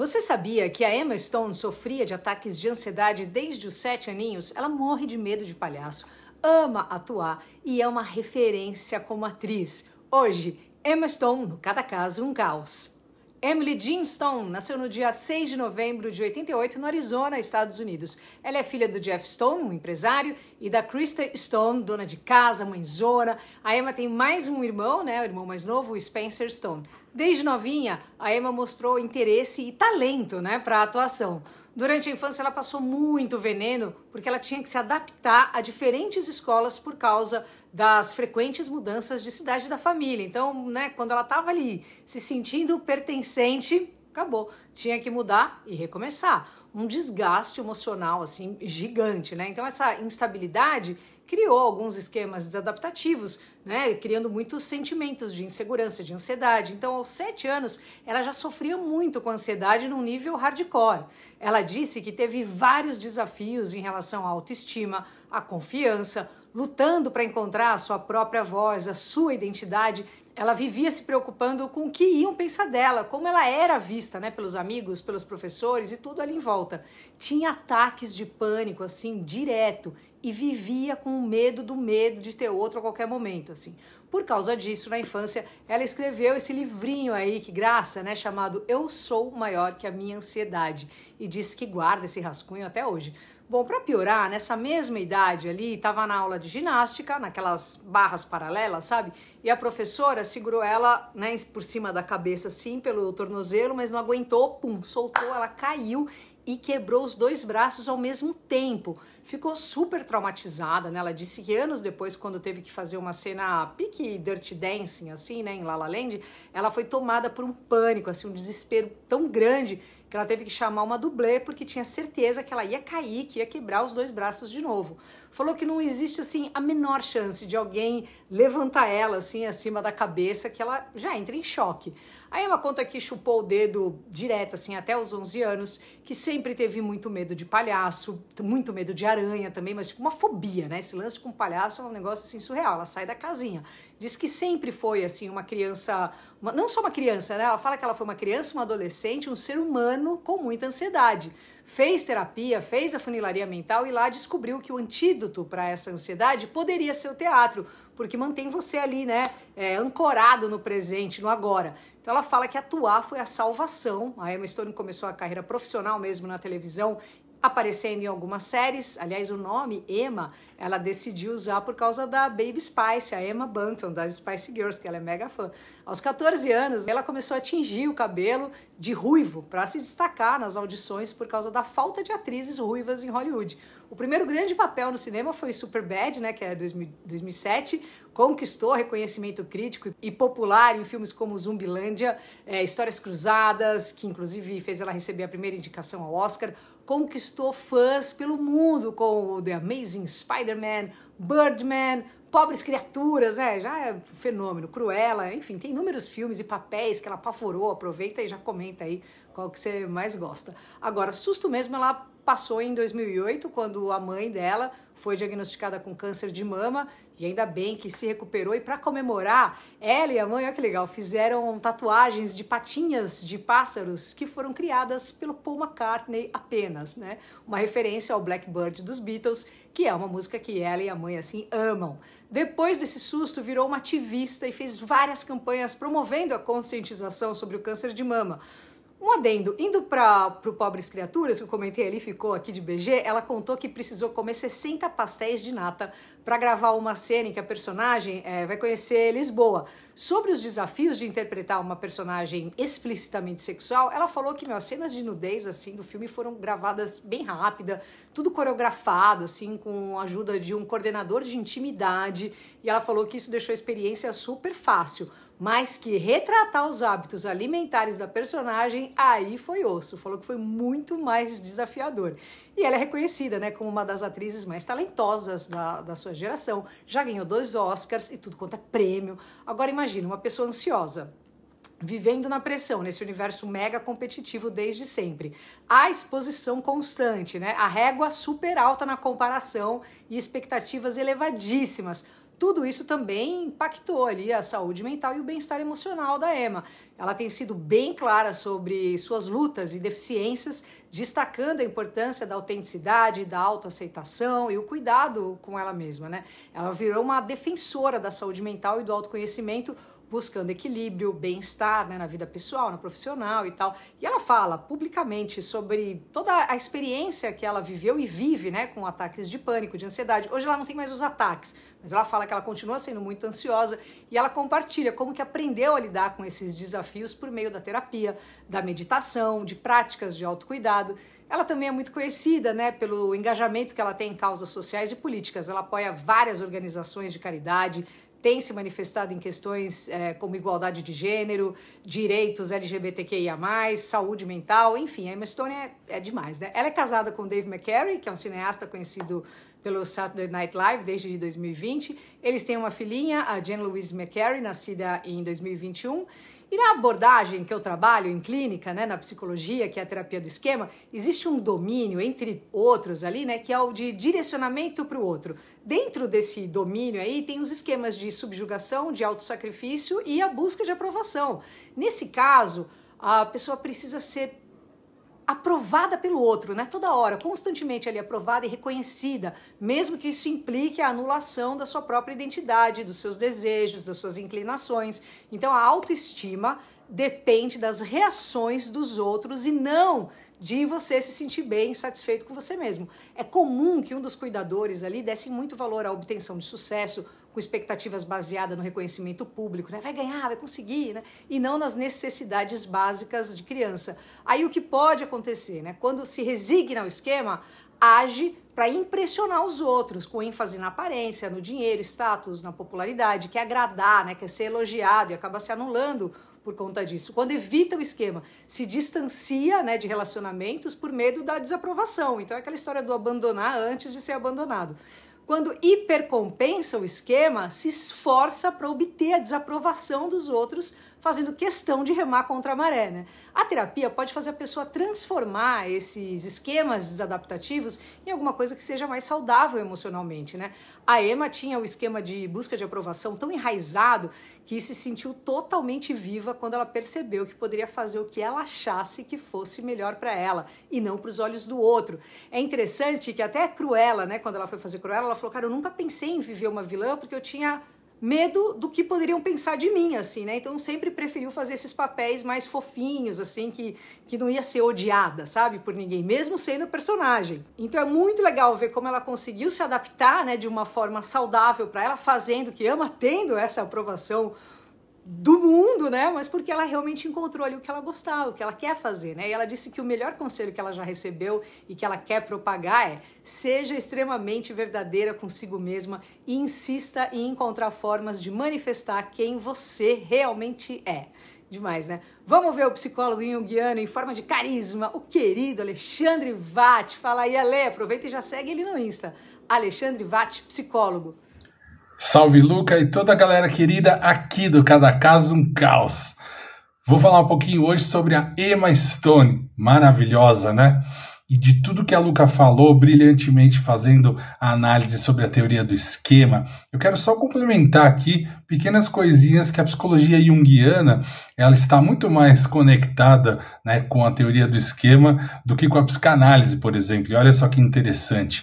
Você sabia que a Emma Stone sofria de ataques de ansiedade desde os sete aninhos? Ela morre de medo de palhaço, ama atuar e é uma referência como atriz. Hoje, Emma Stone, no Cada Caso, um caos. Emily Jean Stone nasceu no dia 6 de novembro de 88 no Arizona, Estados Unidos. Ela é filha do Jeff Stone, um empresário, e da Krista Stone, dona de casa, mãezona. A Emma tem mais um irmão, né, o irmão mais novo, o Spencer Stone. Desde novinha, a Emma mostrou interesse e talento né, para a atuação. Durante a infância, ela passou muito veneno porque ela tinha que se adaptar a diferentes escolas por causa das frequentes mudanças de cidade da família. Então, né, quando ela estava ali se sentindo pertencente acabou. Tinha que mudar e recomeçar. Um desgaste emocional assim gigante, né? Então essa instabilidade criou alguns esquemas desadaptativos, né? Criando muitos sentimentos de insegurança, de ansiedade. Então, aos sete anos, ela já sofria muito com ansiedade num nível hardcore. Ela disse que teve vários desafios em relação à autoestima, à confiança, lutando para encontrar a sua própria voz, a sua identidade. Ela vivia se preocupando com o que iam pensar dela, como ela era vista, né, pelos amigos, pelos professores e tudo ali em volta. Tinha ataques de pânico assim direto e vivia com o medo do medo de ter outro a qualquer momento, assim. Por causa disso, na infância, ela escreveu esse livrinho aí, que graça, né? Chamado Eu Sou Maior Que a Minha Ansiedade. E disse que guarda esse rascunho até hoje. Bom, para piorar, nessa mesma idade ali, estava na aula de ginástica, naquelas barras paralelas, sabe? E a professora segurou ela, né, por cima da cabeça assim, pelo tornozelo, mas não aguentou, pum, soltou, ela caiu e quebrou os dois braços ao mesmo tempo. Ficou super traumatizada, né? Ela disse que anos depois, quando teve que fazer uma cena pique Dirty Dancing, assim, né, em La La Land, ela foi tomada por um pânico, assim, um desespero tão grande que ela teve que chamar uma dublê porque tinha certeza que ela ia cair, que ia quebrar os dois braços de novo. Falou que não existe assim a menor chance de alguém levantar ela assim acima da cabeça que ela já entra em choque. Aí é uma conta que chupou o dedo direto, assim, até os 11 anos, que sempre teve muito medo de palhaço, muito medo de aranha também, mas tipo, uma fobia, né? Esse lance com palhaço é um negócio, assim, surreal. Ela sai da casinha. Diz que sempre foi, assim, uma criança, uma, não só uma criança, né? Ela fala que ela foi uma criança, uma adolescente, um ser humano com muita ansiedade fez terapia, fez a funilaria mental e lá descobriu que o antídoto para essa ansiedade poderia ser o teatro, porque mantém você ali, né, é, ancorado no presente, no agora. Então ela fala que atuar foi a salvação. A Emma Stone começou a carreira profissional mesmo na televisão aparecendo em algumas séries. Aliás, o nome Emma, ela decidiu usar por causa da Baby Spice, a Emma Bunton das Spice Girls, que ela é mega fã. Aos 14 anos, ela começou a tingir o cabelo de ruivo para se destacar nas audições por causa da falta de atrizes ruivas em Hollywood. O primeiro grande papel no cinema foi Superbad, né, que é 2007, conquistou reconhecimento crítico e popular em filmes como Zumbilândia, é, Histórias Cruzadas, que inclusive fez ela receber a primeira indicação ao Oscar, conquistou fãs pelo mundo com The Amazing Spider-Man, Birdman, Pobres Criaturas, né? Já é um fenômeno, Cruella, enfim, tem inúmeros filmes e papéis que ela apavorou, aproveita e já comenta aí qual que você mais gosta. Agora, susto mesmo ela é passou em 2008, quando a mãe dela foi diagnosticada com câncer de mama e ainda bem que se recuperou. E para comemorar, ela e a mãe, olha que legal, fizeram tatuagens de patinhas de pássaros que foram criadas pelo Paul McCartney apenas, né? Uma referência ao Blackbird dos Beatles, que é uma música que ela e a mãe assim amam. Depois desse susto, virou uma ativista e fez várias campanhas promovendo a conscientização sobre o câncer de mama. Um adendo, indo para o Pobres Criaturas, que eu comentei ali, ficou aqui de BG, ela contou que precisou comer 60 pastéis de nata para gravar uma cena em que a personagem é, vai conhecer Lisboa. Sobre os desafios de interpretar uma personagem explicitamente sexual, ela falou que, meu, as cenas de nudez, assim, do filme foram gravadas bem rápida, tudo coreografado, assim, com a ajuda de um coordenador de intimidade, e ela falou que isso deixou a experiência super fácil. Mas que retratar os hábitos alimentares da personagem, aí foi osso. Falou que foi muito mais desafiador. E ela é reconhecida né, como uma das atrizes mais talentosas da, da sua geração. Já ganhou dois Oscars e tudo quanto é prêmio. Agora imagina, uma pessoa ansiosa, vivendo na pressão, nesse universo mega competitivo desde sempre. A exposição constante, né? A régua super alta na comparação e expectativas elevadíssimas tudo isso também impactou ali a saúde mental e o bem-estar emocional da Emma. Ela tem sido bem clara sobre suas lutas e deficiências, destacando a importância da autenticidade, da autoaceitação e o cuidado com ela mesma, né? Ela virou uma defensora da saúde mental e do autoconhecimento, buscando equilíbrio, bem-estar né, na vida pessoal, na profissional e tal. E ela fala publicamente sobre toda a experiência que ela viveu e vive né, com ataques de pânico, de ansiedade. Hoje ela não tem mais os ataques, mas ela fala que ela continua sendo muito ansiosa e ela compartilha como que aprendeu a lidar com esses desafios por meio da terapia, da meditação, de práticas de autocuidado. Ela também é muito conhecida né, pelo engajamento que ela tem em causas sociais e políticas. Ela apoia várias organizações de caridade, tem se manifestado em questões é, como igualdade de gênero, direitos LGBTQIA, saúde mental, enfim, a Emma Stone é, é demais, né? Ela é casada com Dave McCary, que é um cineasta conhecido pelo Saturday Night Live desde 2020. Eles têm uma filhinha, a Jane Louise McCary, nascida em 2021. E na abordagem que eu trabalho em clínica, né, na psicologia, que é a terapia do esquema, existe um domínio, entre outros ali, né, que é o de direcionamento para o outro. Dentro desse domínio aí tem os esquemas de subjugação, de autossacrifício e a busca de aprovação. Nesse caso, a pessoa precisa ser aprovada pelo outro, né? Toda hora, constantemente ali aprovada e reconhecida, mesmo que isso implique a anulação da sua própria identidade, dos seus desejos, das suas inclinações. Então a autoestima depende das reações dos outros e não de você se sentir bem, satisfeito com você mesmo. É comum que um dos cuidadores ali desse muito valor à obtenção de sucesso, com expectativas baseadas no reconhecimento público, né? vai ganhar, vai conseguir, né? e não nas necessidades básicas de criança. Aí o que pode acontecer? Né? Quando se resigna ao esquema, age para impressionar os outros, com ênfase na aparência, no dinheiro, status, na popularidade, quer agradar, né? quer ser elogiado e acaba se anulando por conta disso. Quando evita o esquema, se distancia né, de relacionamentos por medo da desaprovação. Então é aquela história do abandonar antes de ser abandonado quando hipercompensa o esquema, se esforça para obter a desaprovação dos outros fazendo questão de remar contra a maré, né? A terapia pode fazer a pessoa transformar esses esquemas desadaptativos em alguma coisa que seja mais saudável emocionalmente, né? A Emma tinha o esquema de busca de aprovação tão enraizado que se sentiu totalmente viva quando ela percebeu que poderia fazer o que ela achasse que fosse melhor para ela e não para os olhos do outro. É interessante que até é Cruella, né, quando ela foi fazer Cruella, ela falou: "Cara, eu nunca pensei em viver uma vilã porque eu tinha medo do que poderiam pensar de mim, assim, né? Então sempre preferiu fazer esses papéis mais fofinhos, assim, que, que não ia ser odiada, sabe, por ninguém, mesmo sendo personagem. Então é muito legal ver como ela conseguiu se adaptar, né, de uma forma saudável para ela, fazendo que ama, tendo essa aprovação do mundo, né? Mas porque ela realmente encontrou ali o que ela gostava, o que ela quer fazer, né? E ela disse que o melhor conselho que ela já recebeu e que ela quer propagar é: seja extremamente verdadeira consigo mesma e insista em encontrar formas de manifestar quem você realmente é. Demais, né? Vamos ver o psicólogo junguiano em forma de carisma, o querido Alexandre Vatt. Fala aí, Ale, aproveita e já segue ele no Insta. Alexandre Vatt, psicólogo. Salve Luca e toda a galera querida aqui do Cada Caso um Caos. Vou falar um pouquinho hoje sobre a Emma Stone, maravilhosa, né? E de tudo que a Luca falou brilhantemente fazendo a análise sobre a teoria do esquema, eu quero só complementar aqui pequenas coisinhas que a psicologia junguiana, ela está muito mais conectada, né, com a teoria do esquema do que com a psicanálise, por exemplo. E olha só que interessante.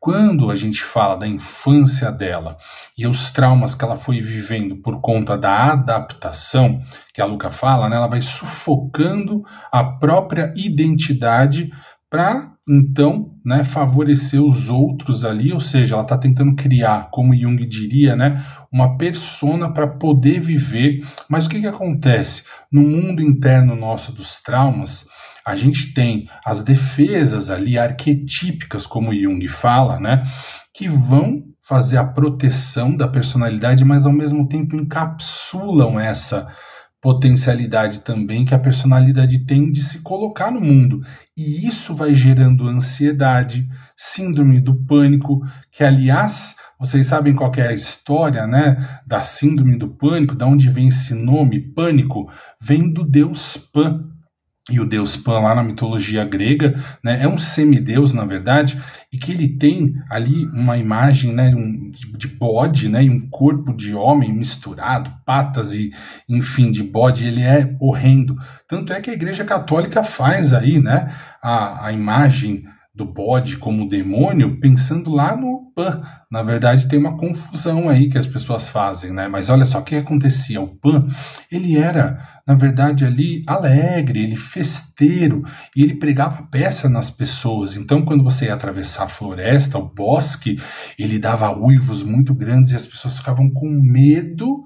Quando a gente fala da infância dela e os traumas que ela foi vivendo por conta da adaptação, que a Luca fala, né, ela vai sufocando a própria identidade para então né, favorecer os outros ali, ou seja, ela está tentando criar, como Jung diria, né, uma persona para poder viver. Mas o que, que acontece? No mundo interno nosso dos traumas, a gente tem as defesas ali arquetípicas, como Jung fala, né, que vão fazer a proteção da personalidade, mas ao mesmo tempo encapsulam essa potencialidade também que a personalidade tem de se colocar no mundo. E isso vai gerando ansiedade, síndrome do pânico, que aliás, vocês sabem qual é a história, né, da síndrome do pânico, da onde vem esse nome, pânico, vem do deus Pan, e o deus Pan lá na mitologia grega, né, é um semideus na verdade, e que ele tem ali uma imagem né, um, de bode né, e um corpo de homem misturado, patas e enfim de bode, ele é horrendo. Tanto é que a Igreja Católica faz aí né, a, a imagem do bode como demônio, pensando lá no PAN, na verdade, tem uma confusão aí que as pessoas fazem, né? Mas olha só o que acontecia. O PAN, ele era, na verdade, ali alegre, ele festeiro, e ele pregava peça nas pessoas. Então, quando você ia atravessar a floresta, o bosque, ele dava uivos muito grandes e as pessoas ficavam com medo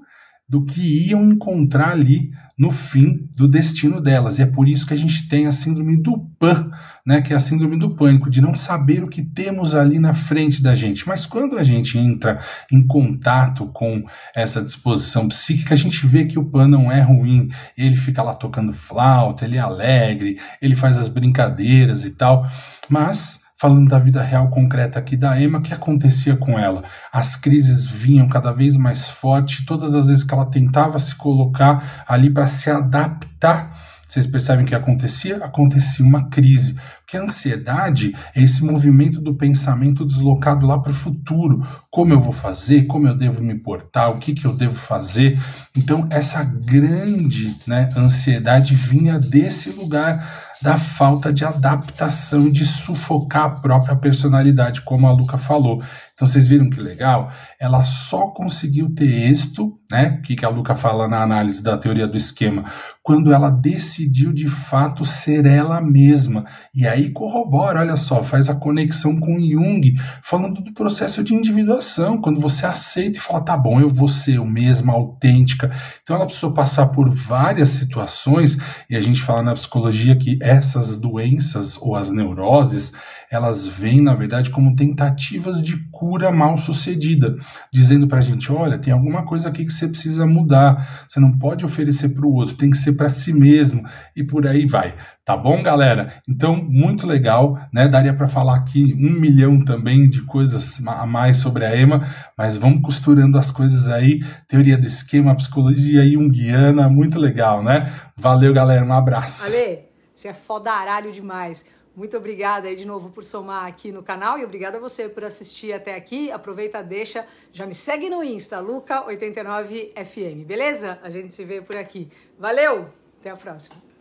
do que iam encontrar ali no fim do destino delas. E é por isso que a gente tem a síndrome do PAN, né, que é a síndrome do pânico, de não saber o que temos ali na frente da gente. Mas quando a gente entra em contato com essa disposição psíquica, a gente vê que o PAN não é ruim. Ele fica lá tocando flauta, ele é alegre, ele faz as brincadeiras e tal. Mas falando da vida real concreta aqui da Emma, o que acontecia com ela? As crises vinham cada vez mais forte, todas as vezes que ela tentava se colocar ali para se adaptar vocês percebem o que acontecia? Acontecia uma crise que a ansiedade é esse movimento do pensamento deslocado lá para o futuro. Como eu vou fazer? Como eu devo me portar? O que, que eu devo fazer? Então, essa grande né, ansiedade vinha desse lugar da falta de adaptação de sufocar a própria personalidade, como a Luca falou. Então vocês viram que legal? Ela só conseguiu ter êxito, né? O que a Luca fala na análise da teoria do esquema, quando ela decidiu de fato ser ela mesma. E aí aí corrobora, olha só, faz a conexão com Jung, falando do processo de individuação, quando você aceita e fala, tá bom, eu vou ser eu mesma, autêntica. Então ela precisou passar por várias situações, e a gente fala na psicologia que essas doenças ou as neuroses, elas vêm, na verdade, como tentativas de cura mal sucedida, dizendo para a gente: olha, tem alguma coisa aqui que você precisa mudar, você não pode oferecer para o outro, tem que ser para si mesmo e por aí vai. Tá bom, galera? Então, muito legal, né? Daria para falar aqui um milhão também de coisas a mais sobre a EMA, mas vamos costurando as coisas aí, teoria do esquema, psicologia e unguiana, muito legal, né? Valeu, galera, um abraço. Valeu! você é foda fodaralho demais. Muito obrigada aí de novo por somar aqui no canal e obrigada a você por assistir até aqui. Aproveita, deixa, já me segue no Insta, Luca89FM, beleza? A gente se vê por aqui. Valeu, até a próxima.